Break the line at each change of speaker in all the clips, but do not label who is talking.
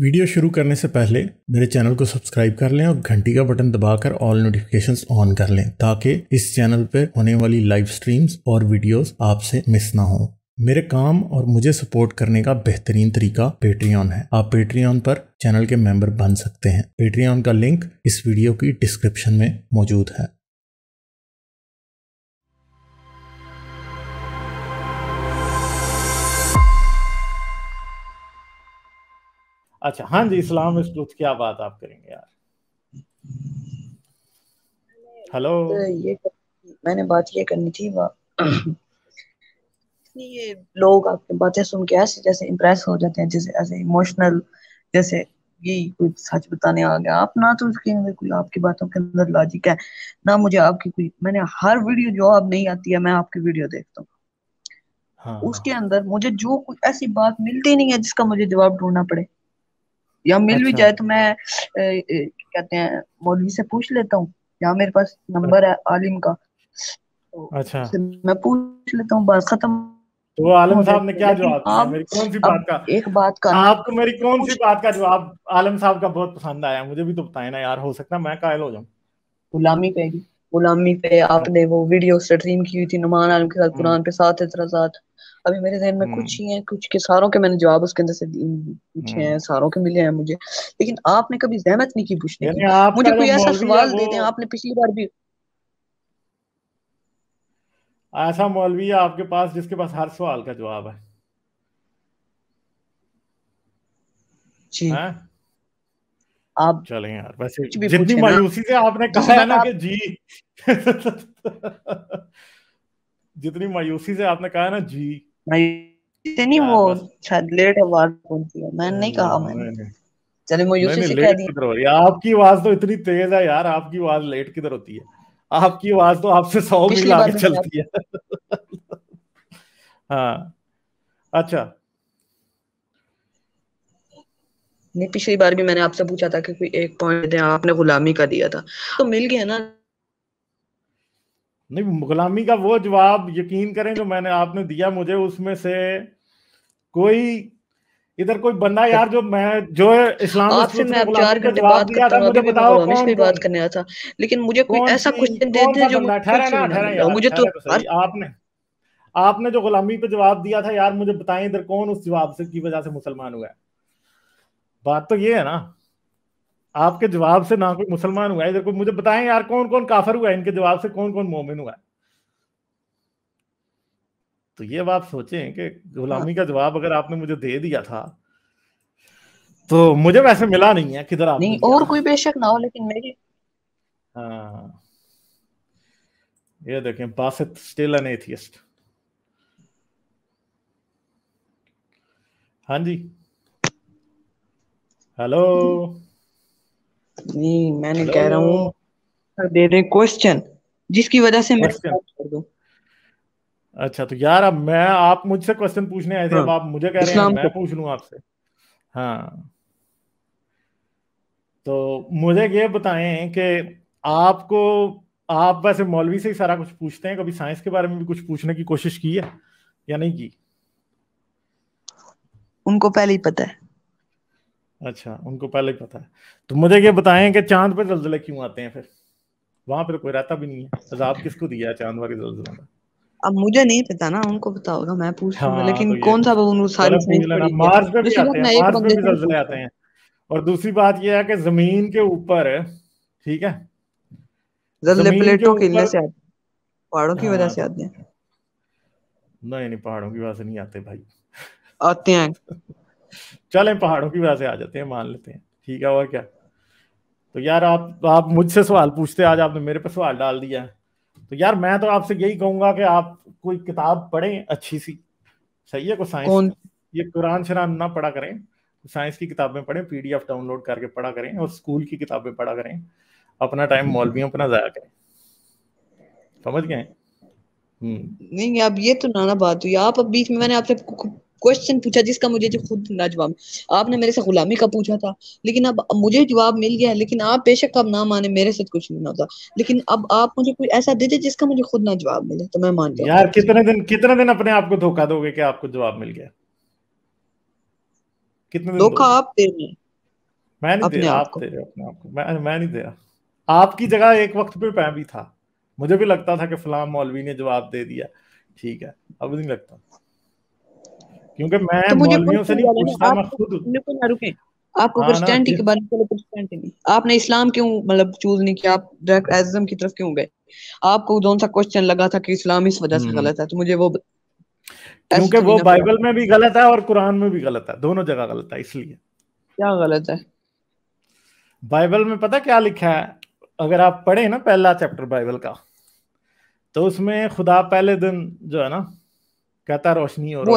Video शुरू करने से पहले मेरे चैनल को सब्सक्राइब कर लें और घंटी का बटन दबाकर ऑल नोटिफिकेशंस ऑन कर लें ताकि इस चैनल पर होने वाली लाइव स्ट्रीम्स और वीडियोस आपसे मिस ना हो मेरे काम और मुझे सपोर्ट करने का बेहतरीन तरीका पेट्रियन है आप पेट्रियन पर चैनल के मेंबर बन सकते हैं पेट्रियन का लिंक इस वीडियो की डिस्क्रिप्शन में मौजूद है अच्छा हाँ जी इस्लाम इस्लूथ क्या बात आप करेंगे यार हेलो
ये मैंने बात ये करनी थी ये लोग आपकी बातें सुन के ऐसे जैसे इम्प्रेस हो जाते हैं जैसे ऐसे इमोशनल जैसे ये कोई सच बताने आ गया आप ना तो उसके अंदर कोई आपकी बातों के अंदर लॉजिक है ना मुझे आपकी कोई मैंने हर वीडियो जो आप नहीं आती है मैं आपकी वीडियो देखता हूँ हाँ। उसके हाँ। अंदर मुझे जो कोई ऐसी बात मिलती नहीं है जिसका मुझे जवाब ढूंढना पड़े या मिल अच्छा। भी जाए तो मैं कहते हैं मौलवी से पूछ लेता हूँ या मेरे पास नंबर है आलिम का तो अच्छा मैं पूछ लेता हूँ बात खत्म
तो आलम साहब ने क्या जवाब दिया मेरी कौन सी बात का एक बात का आपको मेरी कौन सी बात का जवाब आलम साहब का बहुत पसंद आया मुझे भी तो बताए ना यार हो सकता है मैं कायल हो जाऊं
गुलामी पे गुलामी पे आपने वो वीडियो स्ट्रीम की हुई थी नुमान आलम के साथ हम्म। कुरान पे साथ इतना साथ अभी मेरे जहन में कुछ हम्म। ही है कुछ के सारों के मैंने जवाब उसके अंदर से पूछे हैं हम्म। सारों के मिले हैं मुझे लेकिन आपने कभी जहमत नहीं की पूछने की मुझे कोई ऐसा सवाल दे दें
आपने पिछली बार भी ऐसा मौलवी है आपके पास जिसके पास हर सवाल का जवाब है जी हाँ? आप चले यार वैसे जितनी मायूसी से आपने कहा है ना आप... कि जी जितनी मायूसी से आपने कहा है ना जी
नहीं वो शायद लेट आवाज पहुंची है मैंने नहीं कहा मैंने
चले मैं यूसी से कह दी आपकी आवाज तो इतनी तेज है यार आपकी आवाज लेट किधर होती है आपकी आवाज तो आपसे सौ मील आगे चलती है हाँ अच्छा
नहीं पिछली बार भी मैंने आपसे पूछा था कि कोई एक पॉइंट दे आपने गुलामी का दिया था
तो मिल गया ना नहीं गुलामी का वो जवाब यकीन करें जो मैंने आपने दिया मुझे उसमें से कोई इधर कोई बंदा यार जो मैं जो इस्लाम आपसे मैं चार घंटे बात करता हूँ अभी बताओ कौन से बात
करने आया था लेकिन मुझे कोई ऐसा क्वेश्चन दे दे जो मुझे तो
आपने आपने जो गुलामी पे जवाब दिया था यार मुझे बताएं इधर कौन उस जवाब से की वजह से मुसलमान हुआ है बात तो ये है ना आपके जवाब से ना कोई मुसलमान हुआ इधर कोई मुझे बताएं यार कौन कौन काफर हुआ है इनके जवाब से कौन कौन मोमिन हुआ है तो ये बात सोचें कि गुलामी हाँ। का जवाब अगर आपने मुझे दे दिया था तो मुझे वैसे मिला नहीं है किधर नहीं और
कोई बेशक ना हो लेकिन मेरी
हाँ ये देखें बासित स्टिल एन एथियस्ट हाँ जी हेलो नहीं मैंने कह रहा
हूँ दे दे क्वेश्चन जिसकी वजह से मैं
अच्छा तो यार अब मैं आप मुझसे क्वेश्चन पूछने आए थे हाँ, अब आप मुझे कह रहे हैं मैं पूछ लूं आपसे हाँ तो मुझे ये बताएं कि आपको आप वैसे मौलवी से ही सारा कुछ पूछते हैं कभी साइंस के बारे में भी कुछ पूछने की कोशिश की है या नहीं की
उनको पहले ही पता है
अच्छा उनको पहले ही पता है तो मुझे ये बताएं कि चांद पर जलजिले क्यों आते हैं फिर वहां पर तो कोई रहता भी नहीं है अजाब अच्छा, किसको दिया है चांद वाले जलजिलों में
अब मुझे नहीं पता ना उनको पता होगा मैं पूछ हाँ, लेकिन तो कौन सा वो सारी मार्स पे भी आते हैं मार्स पे भी जलजिले
आते हैं और दूसरी बात यह है कि जमीन के ऊपर ठीक है
जलजिले प्लेटों के हिलने से आते
पहाड़ों की वजह से हाँ। आते हैं नहीं नहीं पहाड़ों की वजह से नहीं आते भाई आते हैं चलें पहाड़ों की वजह से आ जाते हैं मान लेते हैं ठीक है और क्या तो यार आप आप मुझसे सवाल पूछते आज आपने मेरे पे सवाल डाल दिया है तो यार मैं तो आपसे यही कहूंगा कि आप कोई किताब पढ़ें अच्छी सी सही है कोई साइंस ये कुरान शरान ना पढ़ा करें साइंस की किताबें पढ़ें पीडीएफ डाउनलोड करके पढ़ा करें और स्कूल की किताबें पढ़ा करें अपना टाइम मौलवियों पर ना जाया करें समझ गए हम्म। नहीं अब ये तो नाना बात
हुई आप अब बीच में मैंने आपसे क्वेश्चन पूछा जिसका मुझे जो खुद ना जवाब आपने मेरे से गुलामी का पूछा था लेकिन अब मुझे जवाब मिल गया है लेकिन आप बेशक अब ना माने मेरे साथ कुछ नहीं होता लेकिन अब आप मुझे कोई ऐसा दे दे जिसका मुझे खुद ना जवाब मिले तो मैं मान
जाऊँ यार कितने दिन कितने दिन अपने आप को धोखा दोगे कि आपको जवाब मिल गया कितने धोखा आप दे रहे मैं नहीं दे आप दे रहे अपने आप को मैं मैं नहीं दे रहा आपकी जगह एक वक्त पे मैं भी था मुझे भी लगता था कि फलाम मौलवी ने जवाब दे दिया ठीक है अब नहीं लगता क्योंकि मैं तो मुझे से नहीं पूछता मैं खुद
आपको क्रिश्चियनिटी हाँ के बारे में तो क्रिश्चियनिटी आपने इस्लाम क्यों मतलब चूज नहीं किया आप डायरेक्ट एथिज्म की तरफ क्यों गए आपको कौन सा क्वेश्चन लगा था कि इस्लाम इस वजह से हम्म। गलत है तो मुझे वो
क्योंकि वो बाइबल में भी गलत है और कुरान में भी गलत है दोनों जगह गलत है इसलिए क्या गलत है बाइबल में पता क्या लिखा है अगर आप पढ़े ना पहला चैप्टर बाइबल का तो उसमें खुदा पहले दिन जो है ना कहता रोशनी और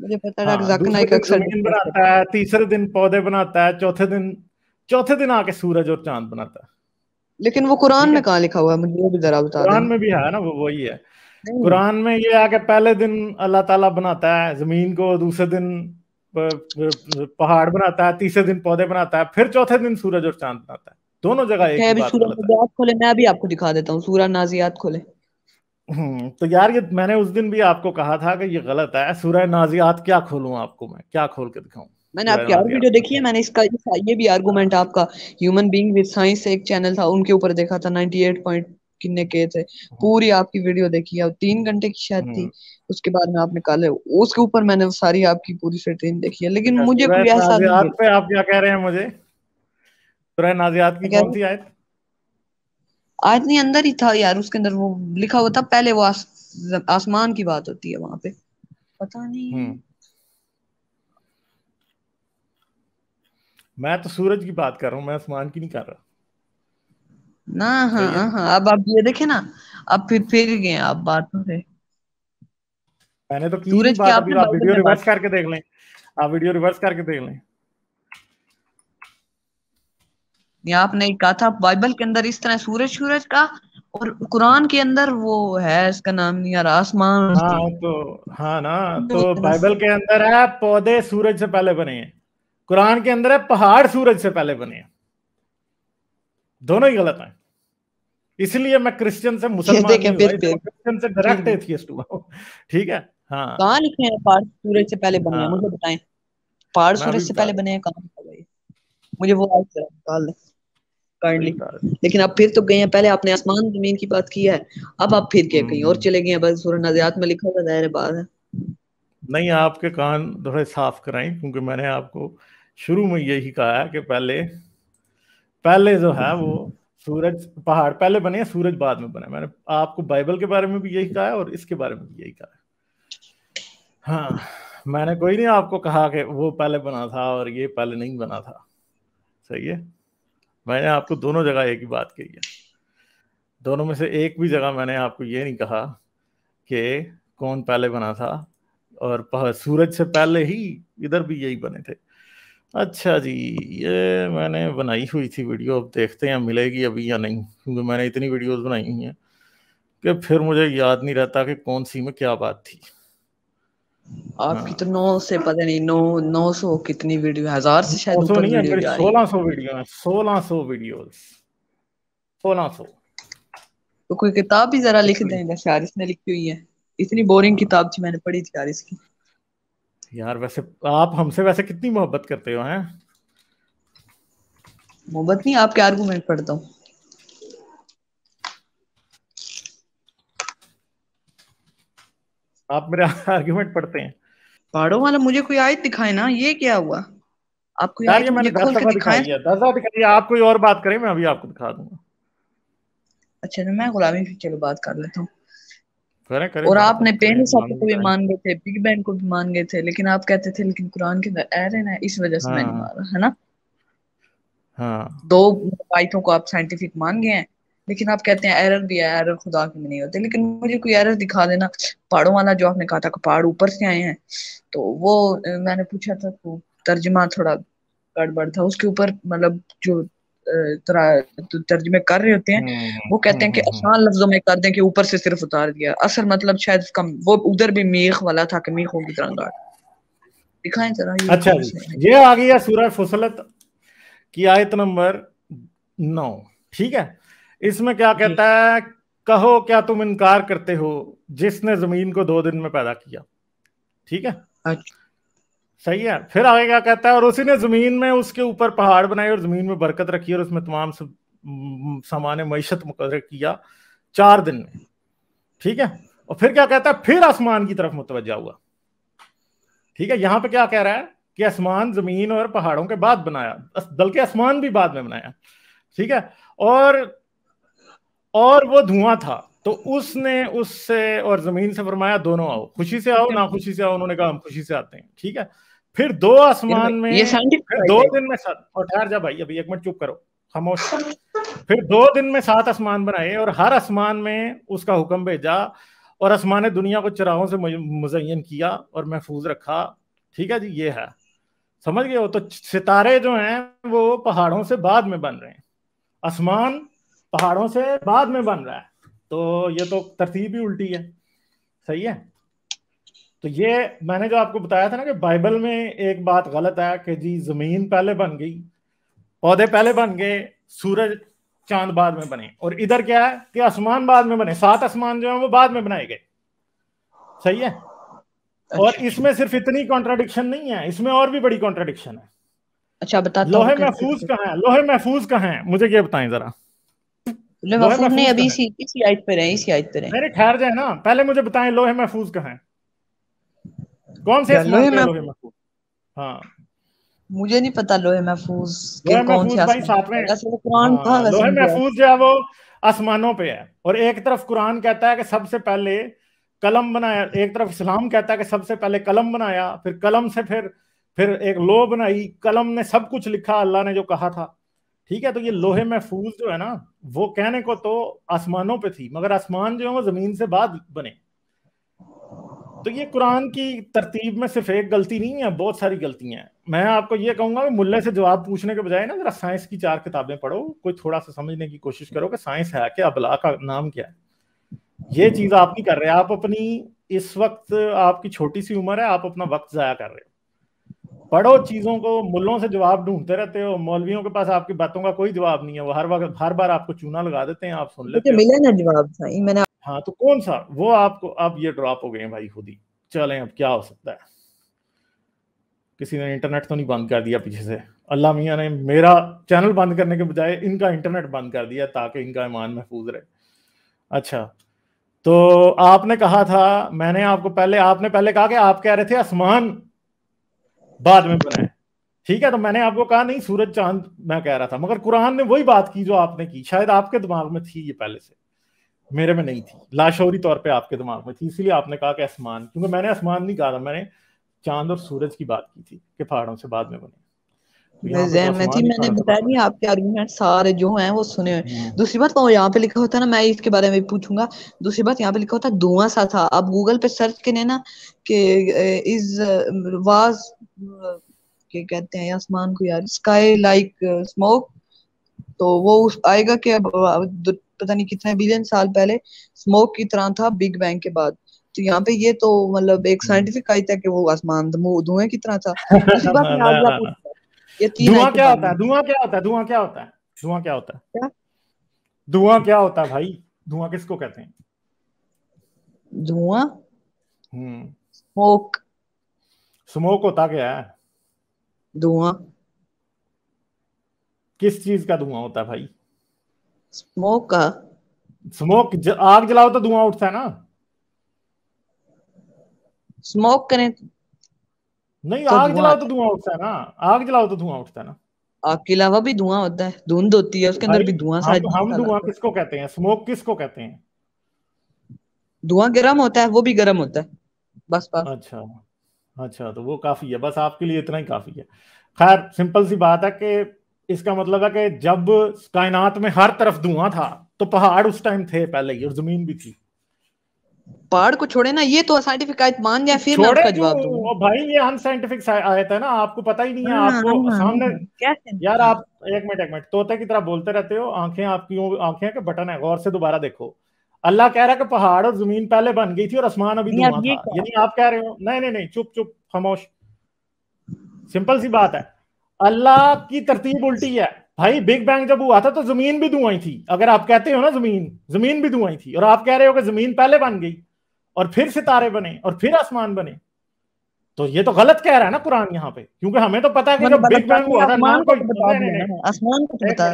मुझे पता मुझे जक नाइक अक्सर
बनाता है तीसरे दिन पौधे बनाता है चौथे दिन चौथे दिन आके सूरज और चांद बनाता है
लेकिन वो कुरान में कहाँ लिखा हुआ है मुझे भी जरा बता कुरान में भी है ना
वो वही है कुरान में ये आके पहले दिन अल्लाह ताला बनाता है जमीन को दूसरे दिन पहाड़ बनाता है तीसरे दिन पौधे बनाता है फिर चौथे दिन सूरज और चांद बनाता है दोनों जगह एक बात खोले मैं भी आपको दिखा देता हूँ सूरज नाजियात खोले हम्म, तो यार ये मैंने उस दिन भी आपको कहा था कि ये गलत है सूरह नाजियात क्या खोलूं आपको मैं क्या खोल के दिखाऊं मैंने आपकी और
वीडियो देखी है मैंने इसका ये भी आर्गुमेंट आपका ह्यूमन बीइंग विद साइंस एक चैनल था उनके ऊपर देखा था 98 पॉइंट किन्ने के थे हाँ। पूरी आपकी वीडियो देखी है तीन हम्म। घंटे की शायद थी हम्म। उसके बाद में आप निकाले उसके ऊपर मैंने सारी आपकी पूरी फिटरीन देखी है लेकिन अच्छा, मुझे कोई एहसास
आप क्या कह रहे हैं मुझे सूरह नाजियात की कौन सी आयत
नहीं अंदर ही था यार उसके अंदर वो लिखा हुआ था पहले वो आस, आसमान की बात
होती है वहां पे
पता नहीं हम्म।
मैं तो सूरज की बात कर रहा हूँ मैं आसमान की नहीं कर रहा
ना हाँ हाँ, हाँ अब आप ये देखे ना अब फिर फिर गए तो आप बातों से
मैंने तो सूरज की आप वीडियो रिवर्स करके देख लें आप वीडियो रिवर्स करके देख लें
ये आपने कहा था बाइबल के अंदर इस तरह सूरज सूरज का और कुरान के अंदर वो है इसका नाम यार आसमान हाँ
तो हाँ ना तो बाइबल के अंदर है पौधे सूरज से पहले बने हैं कुरान के अंदर है पहाड़ सूरज से पहले बने हैं दोनों ही गलत हैं इसलिए मैं क्रिश्चियन से मुसलमान से डायरेक्ट थी ठीक है हाँ कहाँ
लिखे हैं पहाड़ सूरज से पहले बने हैं हाँ। मुझे बताएं पहाड़ सूरज से पहले बने हैं कहाँ मुझे वो आज निकाल दे काइंडली लेकिन आप फिर तो गए हैं पहले आपने आसमान जमीन की बात की है अब आप फिर गए कहीं और हम्म। चले गए बस सूरह नजरियात में लिखा हुआ
जाहिर बात है नहीं आपके कान थोड़े साफ कराएं क्योंकि मैंने आपको शुरू में यही कहा है कि पहले पहले जो है वो सूरज पहाड़ पहले बने सूरज बाद में बने मैंने आपको बाइबल के बारे में भी यही कहा है और इसके बारे में भी यही कहा है हाँ मैंने कोई नहीं आपको कहा कि वो पहले बना था और ये पहले नहीं बना था सही है मैंने आपको दोनों जगह एक ही बात कही है दोनों में से एक भी जगह मैंने आपको ये नहीं कहा कि कौन पहले बना था और सूरज से पहले ही इधर भी यही बने थे अच्छा जी ये मैंने बनाई हुई थी वीडियो अब देखते हैं मिलेगी अभी या नहीं क्योंकि मैंने इतनी वीडियोस बनाई हुई हैं कि फिर मुझे याद नहीं रहता कि कौन सी में क्या बात थी आप हाँ। कितने
नौ से पता नहीं नौ नौ सौ कितनी वीडियो हजार से शायद ऊपर वीडियो सोलह सौ
वीडियो सोलह सौ वीडियो सोलह
सौ तो कोई किताब भी जरा लिख दें शारिस ने लिखी हुई है इतनी बोरिंग हाँ। किताब थी मैंने पढ़ी थी यार इसकी
यार वैसे आप हमसे वैसे कितनी मोहब्बत करते हो हैं
मोहब्बत नहीं आपके आर्गुमेंट पढ़ता हूँ आप मेरे आर्गुमेंट पढ़ते हैं पढ़ो वाला मतलब मुझे कोई आयत दिखाए ना ये क्या हुआ
आपको ये मैंने दस दफा दिखाई दस दफा दिखाई आप कोई और बात करें मैं अभी आपको दिखा दूंगा
अच्छा ना तो मैं गुलामी से चलो बात कर लेता हूँ
करे, करे, और आपने पहले साहब को भी
मान गए थे बिग बैंड को भी मान गए थे लेकिन आप कहते थे लेकिन कुरान के अंदर एरन है इस वजह से हाँ, मान रहा है ना हाँ दो आयतों को आप साइंटिफिक मान गए हैं लेकिन आप कहते हैं एरर भी है एरर खुदा के में नहीं होते लेकिन मुझे कोई एरर दिखा देना पहाड़ों वाला जो आपने कहा था पहाड़ ऊपर से आए हैं तो वो मैंने पूछा था तो तर्जमा थोड़ा गड़बड़ था उसके ऊपर मतलब जो तर्जमे कर रहे होते हैं हम्म, वो कहते हैं कि हम्म, हम्म, आसान लफ्जों में कर दें कि ऊपर से सिर्फ उतार दिया असल मतलब शायद कम वो उधर
भी मेघ वाला था कि मेघों की तरह दिखाएं ये अच्छा ये आ गया सूरह फुसलत की आयत नंबर नौ ठीक है इसमें क्या कहता है कहो क्या तुम इनकार करते हो जिसने जमीन को दो दिन में पैदा किया ठीक है अच्छा। सही है फिर आगे क्या कहता है और उसी ने जमीन में उसके ऊपर पहाड़ बनाए और जमीन में बरकत रखी और उसमें तमाम सामान्य मीशत मुकद्र किया चार दिन में ठीक है और फिर क्या कहता है फिर आसमान की तरफ मुतवजा हुआ ठीक है यहां पे क्या कह रहा है कि आसमान जमीन और पहाड़ों के बाद बनाया बल्कि आसमान भी बाद में बनाया ठीक है और और वो धुआं था तो उसने उससे और जमीन से फरमाया दोनों आओ खुशी से आओ ना खुशी से आओ उन्होंने कहा हम खुशी से आते हैं ठीक है फिर दो आसमान में ये फिर दो दिन में सात और ठहर जा भाई अभी एक मिनट चुप करो खामोश फिर दो दिन में सात आसमान बनाए और हर आसमान में उसका हुक्म भेजा और आसमान ने दुनिया को चराहों से मुजयन किया और महफूज रखा ठीक है जी ये है समझ गए हो तो सितारे जो हैं वो पहाड़ों से बाद में बन रहे हैं आसमान पहाड़ों से बाद में बन रहा है तो ये तो तरतीब ही उल्टी है सही है तो ये मैंने जो आपको बताया था ना कि बाइबल में एक बात गलत है कि जी जमीन पहले बन गई पौधे पहले बन गए सूरज चांद बाद में बने और इधर क्या है कि आसमान बाद में बने सात आसमान जो है वो बाद में बनाए गए सही है अच्छा। और अच्छा। इसमें सिर्फ इतनी कॉन्ट्राडिक्शन नहीं है इसमें और भी बड़ी कॉन्ट्राडिक्शन है अच्छा बता लोहे महफूज कहाँ है लोहे महफूज कहाँ है मुझे ये बताएं जरा मेरे ठहर जाए ना पहले मुझे बताएं लोहे महफूज कहा है कौन से लोहे महफूज हाँ मुझे नहीं पता लोहे महफूज भाई तो हाँ, लोहे महफूज जो है वो आसमानों पे है और एक तरफ कुरान कहता है कि सबसे पहले कलम बनाया एक तरफ इस्लाम कहता है कि सबसे पहले कलम बनाया फिर कलम से फिर फिर एक लो बनाई कलम ने सब कुछ लिखा अल्लाह ने जो कहा था ठीक है तो ये लोहे महफूज जो है ना वो कहने को तो आसमानों पे थी मगर आसमान जो है वो जमीन से बाद बने तो ये कुरान की तरतीब में सिर्फ एक गलती नहीं है बहुत सारी गलतियां हैं मैं आपको ये कहूंगा कि मुल्ले से जवाब पूछने के बजाय ना जरा साइंस की चार किताबें पढ़ो कोई थोड़ा सा समझने की कोशिश करो कि साइंस है क्या अबला का नाम क्या है ये चीज आप नहीं कर रहे आप अपनी इस वक्त आपकी छोटी सी उम्र है आप अपना वक्त जाया कर रहे हो पढ़ो चीजों को मुल्लों से जवाब ढूंढते रहते हो मौलवियों के पास आपकी बातों का कोई जवाब नहीं है वो हर वक्त हर बार आपको चूना लगा देते हैं आप सुन लेते मिला ना
जवाब मैंने
हाँ तो कौन सा वो आपको अब ये ड्रॉप हो गए भाई खुद ही चले अब क्या हो सकता है किसी ने इंटरनेट तो नहीं बंद कर दिया पीछे से अल्लाह मियाँ ने मेरा चैनल बंद करने के बजाय इनका इंटरनेट बंद कर दिया ताकि इनका ईमान महफूज रहे अच्छा तो आपने कहा था मैंने आपको पहले आपने पहले कहा कि आप कह रहे थे आसमान बाद में बनाए ठीक है तो मैंने आपको कहा नहीं सूरज चांद मैं कह रहा था मगर कुरान ने वही बात की जो आपने की शायद आपके दिमाग में थी ये पहले से मेरे में नहीं थी लाशौरी तौर पे आपके दिमाग में थी इसीलिए आपने कहा कि आसमान क्योंकि मैंने आसमान नहीं कहा था मैंने चांद और सूरज की बात की थी कि पहाड़ों से बाद में बने तो जहन मैंने बताया
नहीं आपके आर्गुमेंट सारे जो हैं वो सुने हुए हम्म। दूसरी बात यहाँ पे लिखा होता है ना मैं इसके बारे में पूछूंगा दूसरी बात यहाँ पे लिखा होता है धुआं सा था आप गूगल पे सर्च के ना कि इज वाज के कहते हैं आसमान को यार स्काई लाइक स्मोक तो वो उस आएगा कि अब पता नहीं कितने बिलियन साल पहले स्मोक की तरह था बिग बैंग के बाद तो यहाँ पे ये तो मतलब एक साइंटिफिक आई था कि वो आसमान धुएं की तरह था
धुआं क्या होता है धुआं क्या होता है धुआं क्या होता है धुआं क्या होता है धुआं क्या होता है भाई धुआं किसको कहते हैं धुआं हम्म। स्मोक स्मोक होता क्या है धुआं किस चीज का धुआं होता है भाई स्मोक का स्मोक आग जलाओ तो धुआं उठता है ना स्मोक करें नहीं तो आग जलाओ तो धुआं उठता है ना आग जलाओ तो
धुआं उठता है ना आग के अलावा भी धुआं होता है धुंध होती है उसके अंदर भी धुआं सा हम धुआं किसको
कहते हैं स्मोक किसको कहते हैं धुआं गर्म होता है वो भी गर्म होता है बस बस अच्छा अच्छा तो वो काफी है बस आपके लिए इतना ही काफी है खैर सिंपल सी बात है कि इसका मतलब है कि जब कायनात में हर तरफ धुआं था तो पहाड़ उस टाइम थे पहले ही और जमीन भी थी
पहाड़ को छोड़े ना ये तो साइंटिफिक
आयत मान जाए फिर मैं आपका तो जवाब दूं भाई ये हम साइंटिफिक आयत है ना आपको पता ही नहीं है हाँ, आपको हाँ, हाँ, सामने यार आप एक मिनट एक मिनट तोते की तरह बोलते रहते हो आंखें आपकी आंखें के बटन है गौर से दोबारा देखो अल्लाह कह रहा है कि पहाड़ और जमीन पहले बन गई थी और आसमान अभी धुआं था यानी आप कह रहे हो नहीं नहीं नहीं चुप चुप खामोश सिंपल सी बात है अल्लाह की तरतीब उल्टी है भाई बिग बैंग जब हुआ था तो जमीन भी धुआई थी अगर आप कहते हो ना जमीन जमीन भी धुआई थी और आप कह रहे हो कि जमीन पहले बन गई और फिर सितारे बने और फिर आसमान बने तो ये तो गलत कह रहा है ना कुरान यहाँ पे क्योंकि हमें तो पता है कि जब बिग बैंग हुआ था आसमान को तो तो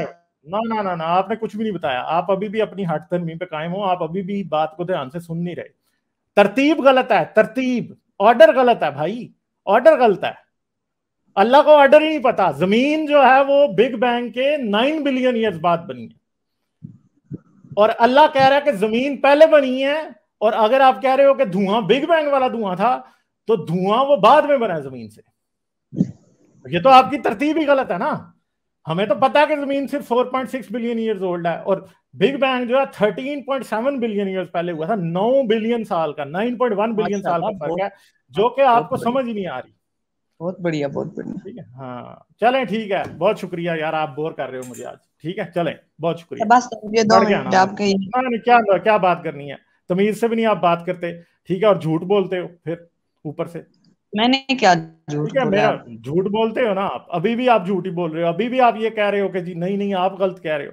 ना ना ना ना आपने कुछ भी नहीं बताया आप अभी भी अपनी हट तरमी पे कायम हो आप अभी भी बात को ध्यान से सुन नहीं रहे तरतीब गलत है तरतीब ऑर्डर गलत है भाई ऑर्डर गलत है अल्लाह को ऑर्डर ही नहीं पता जमीन जो है वो बिग बैंग के नाइन बिलियन ईयर्स बाद बनी है और अल्लाह कह रहा है कि जमीन पहले बनी है और अगर आप कह रहे हो कि धुआं बिग बैंग वाला धुआं था तो धुआं वो बाद में बना जमीन से ये तो आपकी तरतीब ही गलत है ना हमें तो पता है कि जमीन सिर्फ 4.6 बिलियन ईयर्स ओल्ड है और बिग बैंग जो है 13.7 बिलियन ईयर्स पहले हुआ था 9 बिलियन साल का 9.1 बिलियन अच्छा, साल का फर्क है जो कि आपको समझ ही नहीं आ रही बहुत बढ़िया बहुत बढ़िया ठीक है हाँ चले ठीक है बहुत शुक्रिया यार आप बोर कर रहे हो मुझे आज ठीक है चले बहुत शुक्रिया बस हाँ। हाँ, क्या क्या बात करनी है तमीज से भी नहीं आप बात करते ठीक है और झूठ बोलते हो फिर ऊपर से मैंने क्या झूठ बोला झूठ बोलते हो ना आप अभी भी आप झूठ ही बोल रहे हो अभी भी आप ये कह रहे हो कि जी नहीं नहीं आप गलत कह रहे हो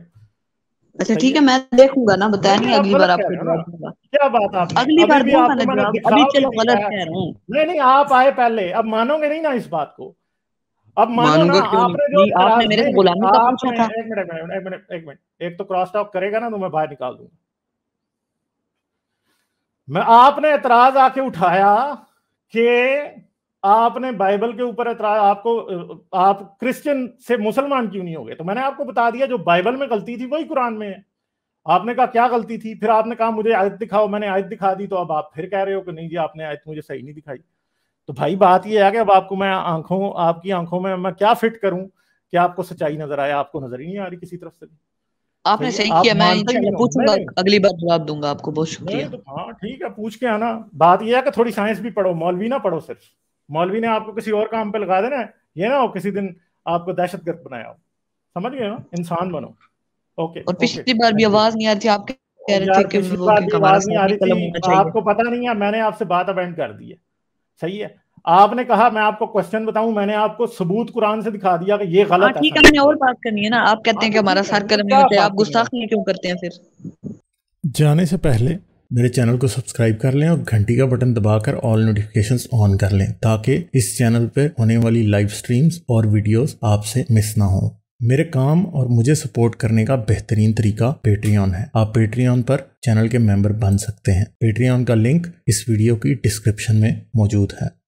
अच्छा ठीक है मैं
देखूंगा ना बताया नहीं अगली बार आपको
क्या बात आप अगली बार भी तो अभी चलो गलत कह रहा हूँ नहीं नहीं आप आए पहले अब मानोगे नहीं ना इस बात को अब मानूंगा आपने जो आपने मेरे से गुलामी का पूछा था एक मिनट एक मिनट एक मिनट एक तो क्रॉस टॉक करेगा ना तो मैं बाहर निकाल दूंगा मैं आपने एतराज आके उठाया कि आपने बाइबल के ऊपर एतराज आपको आप क्रिश्चियन से मुसलमान क्यों नहीं हो गए तो मैंने आपको बता दिया जो बाइबल में गलती थी वही कुरान में है आपने कहा क्या गलती थी फिर आपने कहा मुझे आयत दिखाओ मैंने आयत दिखा दी तो अब आप फिर कह रहे हो कि नहीं जी आपने आयत मुझे सही नहीं दिखाई तो भाई बात यह है कि अब आपको मैं आंखों आपकी आंखों में मैं क्या फिट करूं कि आपको सच्चाई नजर आए आपको नजर ही नहीं आ रही किसी तरफ से आपने सही आप किया मैं पूछूंगा अगली बार जवाब दूंगा आपको बहुत शुक्रिया तो हाँ ठीक है पूछ के आना बात यह है कि थोड़ी साइंस भी पढ़ो मौलवी ना पढ़ो सिर्फ मौलवी ने आपको किसी और काम पे लगा देना है ये ना हो किसी दिन आपको दहशत गर्द बनाया हो समझ गए ना इंसान बनो ओके और पिछली बार भी आवाज नहीं आ रही थी आपको पता नहीं है मैंने आपसे बात अवेंड कर दी है सही है आपने कहा मैं आपको क्वेश्चन बताऊं मैंने आपको सबूत कुरान से दिखा दिया कि ये हाँ, गलत है ठीक है
मैंने और बात करनी है ना आप कहते हैं हाँ, कि तो हमारा सरकर्म नहीं होता है आप गुस्ताखी क्यों करते हैं फिर
जाने से पहले मेरे चैनल को सब्सक्राइब कर लें और घंटी का बटन दबाकर ऑल नोटिफिकेशन ऑन कर लें ताकि इस चैनल पर होने वाली लाइव स्ट्रीम्स और वीडियोस आपसे मिस ना हो मेरे काम और मुझे सपोर्ट करने का बेहतरीन तरीका पेट्रियन है आप पेट्रियन पर चैनल के मेंबर बन सकते हैं पेट्रियन का लिंक इस वीडियो की डिस्क्रिप्शन में मौजूद है